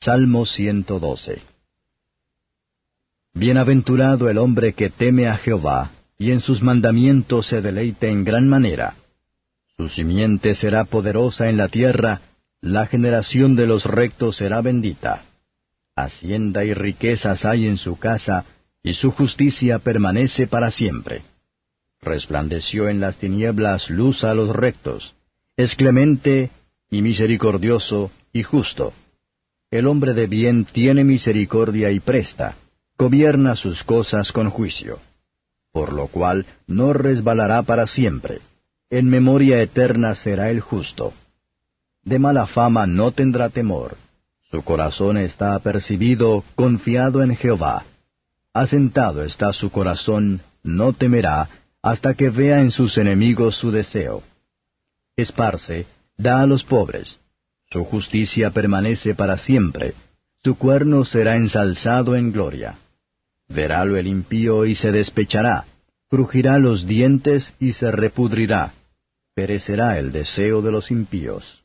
Salmo 112 Bienaventurado el hombre que teme a Jehová, y en sus mandamientos se deleite en gran manera. Su simiente será poderosa en la tierra, la generación de los rectos será bendita. Hacienda y riquezas hay en su casa, y su justicia permanece para siempre. Resplandeció en las tinieblas luz a los rectos, es clemente y misericordioso y justo el hombre de bien tiene misericordia y presta, gobierna sus cosas con juicio, por lo cual no resbalará para siempre. En memoria eterna será el justo. De mala fama no tendrá temor. Su corazón está apercibido, confiado en Jehová. Asentado está su corazón, no temerá, hasta que vea en sus enemigos su deseo. Esparce, da a los pobres, su justicia permanece para siempre. Su cuerno será ensalzado en gloria. Verálo el impío y se despechará. Crujirá los dientes y se repudrirá. Perecerá el deseo de los impíos.